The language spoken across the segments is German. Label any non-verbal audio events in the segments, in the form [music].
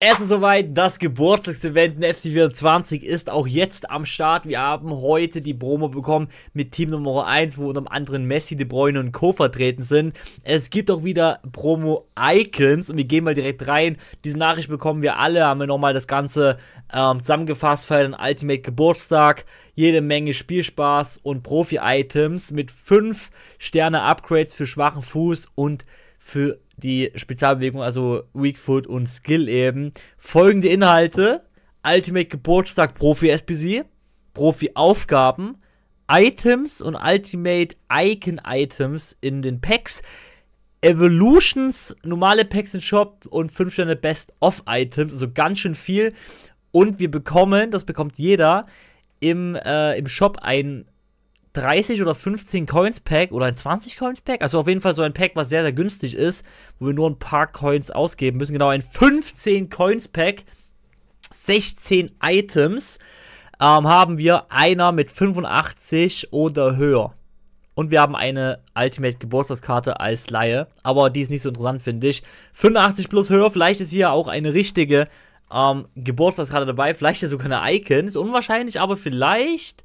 Es ist soweit, das Geburtstagsevent in FC 24 ist auch jetzt am Start. Wir haben heute die Promo bekommen mit Team Nummer 1, wo unter anderem Messi, De Bruyne und Co. vertreten sind. Es gibt auch wieder Promo-Icons und wir gehen mal direkt rein. Diese Nachricht bekommen wir alle, haben wir nochmal das Ganze ähm, zusammengefasst, feiern Ultimate Geburtstag, jede Menge Spielspaß und Profi-Items mit 5 Sterne-Upgrades für schwachen Fuß und für die Spezialbewegung, also Weak Foot und Skill eben. Folgende Inhalte: Ultimate Geburtstag Profi SPC, Profi Aufgaben, Items und Ultimate Icon Items in den Packs. Evolutions, normale Packs im Shop und 5 Sterne Best of Items, also ganz schön viel. Und wir bekommen, das bekommt jeder, im, äh, im Shop ein 30 oder 15 Coins Pack oder ein 20 Coins Pack. Also auf jeden Fall so ein Pack, was sehr, sehr günstig ist, wo wir nur ein paar Coins ausgeben müssen. Genau, ein 15 Coins Pack, 16 Items ähm, haben wir einer mit 85 oder höher. Und wir haben eine Ultimate Geburtstagskarte als Laie. Aber die ist nicht so interessant, finde ich. 85 plus höher, vielleicht ist hier auch eine richtige ähm, Geburtstagskarte dabei. Vielleicht ist sogar eine Icon. Ist unwahrscheinlich, aber vielleicht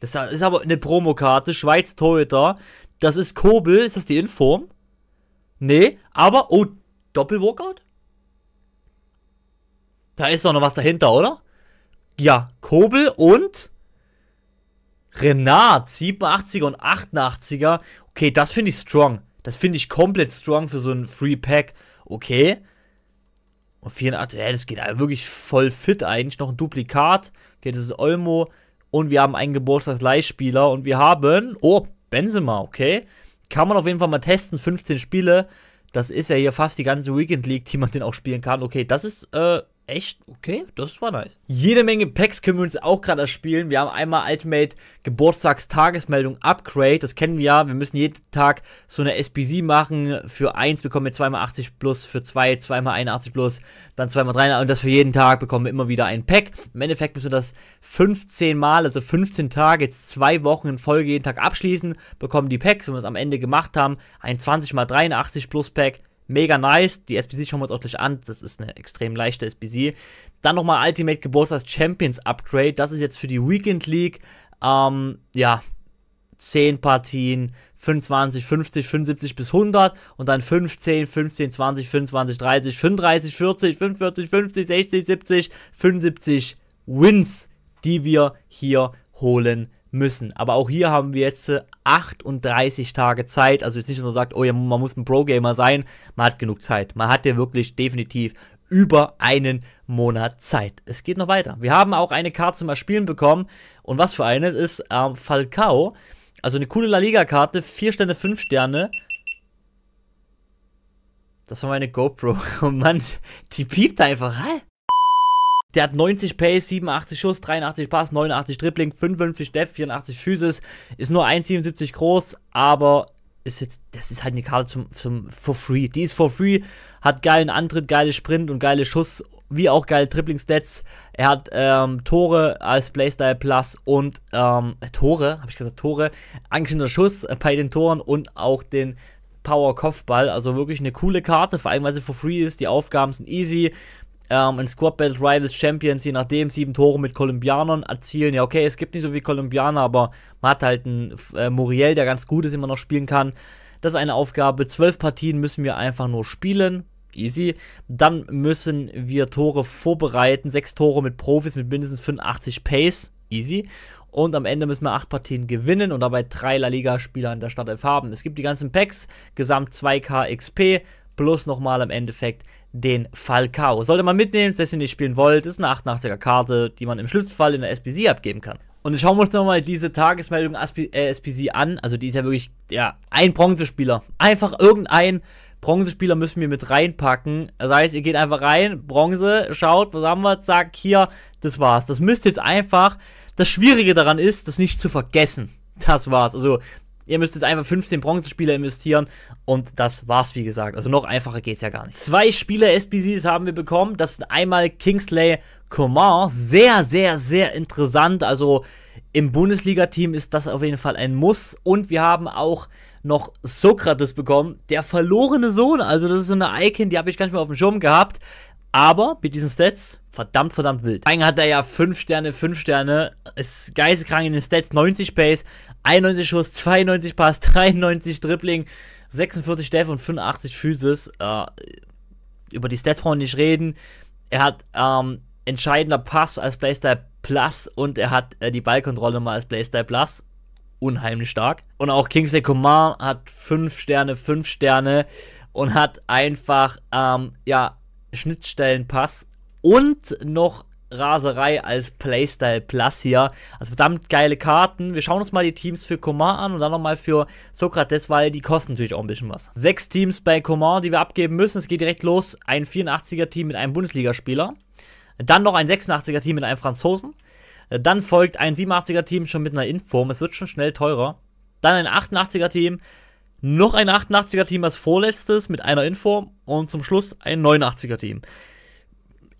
das ist aber eine Promokarte, Schweiz Torhüter. Das ist Kobel, ist das die Inform? Nee, aber, oh, Doppelworkout? Da ist doch noch was dahinter, oder? Ja, Kobel und Renat, 87er und 88er. Okay, das finde ich strong. Das finde ich komplett strong für so ein Free Pack. Okay. Und 84, ja, das geht wirklich voll fit eigentlich. Noch ein Duplikat. Okay, das ist Olmo und wir haben einen Geburtstagsleihspieler und wir haben, oh, Benzema, okay. Kann man auf jeden Fall mal testen, 15 Spiele. Das ist ja hier fast die ganze Weekend League, die man den auch spielen kann. Okay, das ist äh, echt okay, das war nice. Jede Menge Packs können wir uns auch gerade erspielen. Wir haben einmal Ultimate Geburtstagstagesmeldung Upgrade. Das kennen wir ja. Wir müssen jeden Tag so eine SPC machen. Für 1 bekommen wir 2x80 plus, für 2 2x81 plus, dann 2x3 und das für jeden Tag bekommen wir immer wieder ein Pack. Im Endeffekt müssen wir das 15 Mal, also 15 Tage, jetzt zwei Wochen in Folge jeden Tag abschließen, bekommen die Packs, wenn wir es am Ende gemacht haben, ein 20x83 plus Pack, mega nice. Die SBC schauen wir uns auch gleich an. Das ist eine extrem leichte SBC. Dann nochmal Ultimate Geburtstags Champions Upgrade. Das ist jetzt für die Weekend League. Ähm, ja, 10 Partien, 25, 50, 75 bis 100 und dann 15, 15, 20, 25, 30, 35, 40, 45, 50, 60, 70, 75 Wins, die wir hier holen müssen. Aber auch hier haben wir jetzt 38 äh, Tage Zeit. Also jetzt nicht nur sagt, oh ja, man muss ein Pro-Gamer sein. Man hat genug Zeit. Man hat ja wirklich definitiv über einen Monat Zeit. Es geht noch weiter. Wir haben auch eine Karte zum Erspielen bekommen. Und was für eine? ist ähm, Falcao. Also eine coole La Liga-Karte. 4 Sterne, 5 Sterne. Das war meine GoPro. [laughs] Oh Mann, die piept einfach. Hä? Der hat 90 Pace, 87 Schuss, 83 Pass, 89 Dribbling, 55 Def, 84 Physis, ist nur 1,77 groß, aber ist jetzt, das ist halt eine Karte zum, zum for free. Die ist for free, hat geilen Antritt, geile Sprint und geile Schuss, wie auch geile Dribbling-Stats. Er hat ähm, Tore als Playstyle Plus und ähm, Tore, habe ich gesagt, Tore, angeschnittener Schuss bei den Toren und auch den Power Kopfball. Also wirklich eine coole Karte, vor allem weil sie for free ist. Die Aufgaben sind easy. Ähm, in Squad Battle Rivals Champions, je nachdem, sieben Tore mit Kolumbianern erzielen. Ja, okay, es gibt nicht so viele Kolumbianer, aber man hat halt einen äh, Muriel, der ganz gut ist, den man noch spielen kann. Das ist eine Aufgabe. Zwölf Partien müssen wir einfach nur spielen. Easy. Dann müssen wir Tore vorbereiten. Sechs Tore mit Profis mit mindestens 85 Pace. Easy. Und am Ende müssen wir acht Partien gewinnen und dabei drei La Liga-Spieler in der Startelf haben. Es gibt die ganzen Packs, gesamt 2k XP, plus nochmal im Endeffekt den Falcao. Sollte man mitnehmen, dass ihr nicht spielen wollt, ist eine 88er Karte, die man im schlimmsten in der SPC abgeben kann. Und schauen wir uns nochmal diese Tagesmeldung SPC äh, an. Also die ist ja wirklich, ja, ein Bronzespieler. Einfach irgendein Bronzespieler müssen wir mit reinpacken. Das heißt, ihr geht einfach rein, Bronze, schaut, was haben wir, zack, hier, das war's. Das müsst ihr jetzt einfach, das Schwierige daran ist, das nicht zu vergessen. Das war's. Also Ihr müsst jetzt einfach 15 Bronzespieler investieren und das war's, wie gesagt. Also noch einfacher geht's ja gar nicht. Zwei Spieler sbcs haben wir bekommen. Das sind einmal Kingsley Coman. Sehr, sehr, sehr interessant. Also im Bundesliga-Team ist das auf jeden Fall ein Muss. Und wir haben auch noch Sokrates bekommen, der verlorene Sohn. Also das ist so eine Icon, die habe ich gar nicht mehr auf dem Schirm gehabt. Aber mit diesen Stats, verdammt, verdammt wild. Eigentlich hat er ja 5 Sterne, 5 Sterne, ist geisteskrank in den Stats, 90 Base, 91 Schuss, 92 Pass, 93 [laughs] Dribbling, 46 Steff und 85 Physis. Äh, über die Stats brauchen wir nicht reden. Er hat ähm, entscheidender Pass als Playstyle Plus und er hat äh, die Ballkontrolle mal als Playstyle Plus. Unheimlich stark. Und auch Kingsley Coman hat 5 Sterne, 5 Sterne und hat einfach, ähm, ja, Schnittstellenpass und noch Raserei als Playstyle Plus hier. Also verdammt geile Karten. Wir schauen uns mal die Teams für Coman an und dann nochmal für Sokrates, weil die kosten natürlich auch ein bisschen was. Sechs Teams bei Coman, die wir abgeben müssen. Es geht direkt los. Ein 84er-Team mit einem Bundesligaspieler. Dann noch ein 86er-Team mit einem Franzosen. Dann folgt ein 87er-Team schon mit einer Inform. Es wird schon schnell teurer. Dann ein 88er-Team noch ein 88er-Team als vorletztes mit einer Info und zum Schluss ein 89er-Team.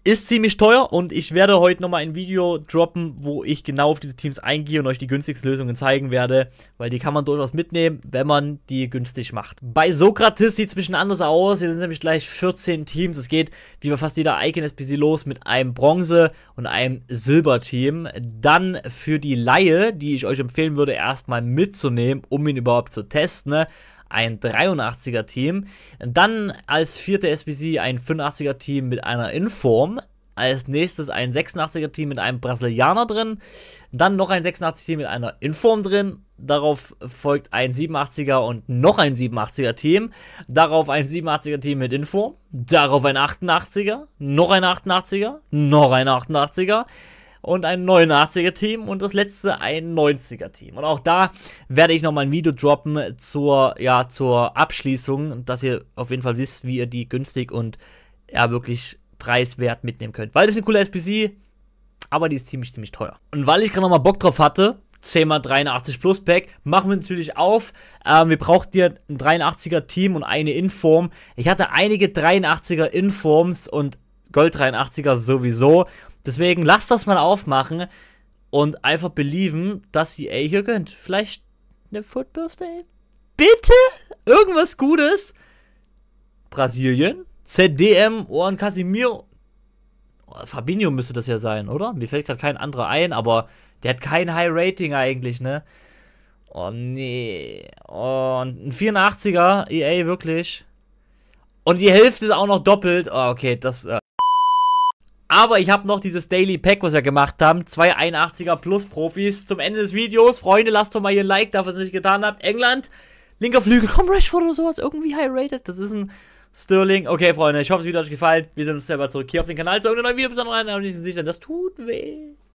Ist ziemlich teuer und ich werde heute nochmal ein Video droppen, wo ich genau auf diese Teams eingehe und euch die günstigsten Lösungen zeigen werde, weil die kann man durchaus mitnehmen, wenn man die günstig macht. Bei Sokrates sieht es ein bisschen anders aus. Hier sind nämlich gleich 14 Teams. Es geht wie bei fast jeder Icon SPC los mit einem Bronze- und einem Silberteam. Dann für die Laie, die ich euch empfehlen würde, erstmal mitzunehmen, um ihn überhaupt zu testen. Ne? ein 83er Team. Dann als vierte SBC ein 85er Team mit einer Inform. Als nächstes ein 86er Team mit einem Brasilianer drin. Dann noch ein 86er Team mit einer Inform drin. Darauf folgt ein 87er und noch ein 87er Team. Darauf ein 87er Team mit Inform. Darauf ein 88er. Noch ein 88er. Noch ein 88er und ein 89er Team und das letzte ein 90er Team. Und auch da werde ich nochmal ein Video droppen zur, ja, zur Abschließung, dass ihr auf jeden Fall wisst, wie ihr die günstig und ja wirklich preiswert mitnehmen könnt. Weil das ist eine coole SPC, aber die ist ziemlich, ziemlich teuer. Und weil ich gerade nochmal Bock drauf hatte, 10x83 Plus Pack, machen wir natürlich auf. Ähm, wir brauchen dir ein 83er Team und eine Inform. Ich hatte einige 83er Informs und Gold 83er sowieso. Deswegen lasst das mal aufmachen und einfach belieben, dass EA hier gönnt. Vielleicht eine Foot Birthday? Bitte? Irgendwas Gutes? Brasilien? ZDM, Ohren Casimir? Oh, Fabinho müsste das ja sein, oder? Mir fällt gerade kein anderer ein, aber der hat kein High Rating eigentlich, ne? Oh nee. Oh, und ein 84er, EA wirklich. Und die Hälfte ist auch noch doppelt. Oh, okay, das, äh, aber ich habe noch dieses Daily Pack, was wir gemacht haben. Zwei 81er Plus Profis zum Ende des Videos. Freunde, lasst doch mal hier ein Like da, was ihr nicht getan habt. England, linker Flügel, komm Rashford oder sowas. Irgendwie high rated. Das ist ein Sterling. Okay, Freunde, ich hoffe, das Video hat euch gefallen. Wir sehen uns selber zurück hier auf dem Kanal zu irgendeinem neuen Video. Bis dann und ich bin sicher. Das tut weh.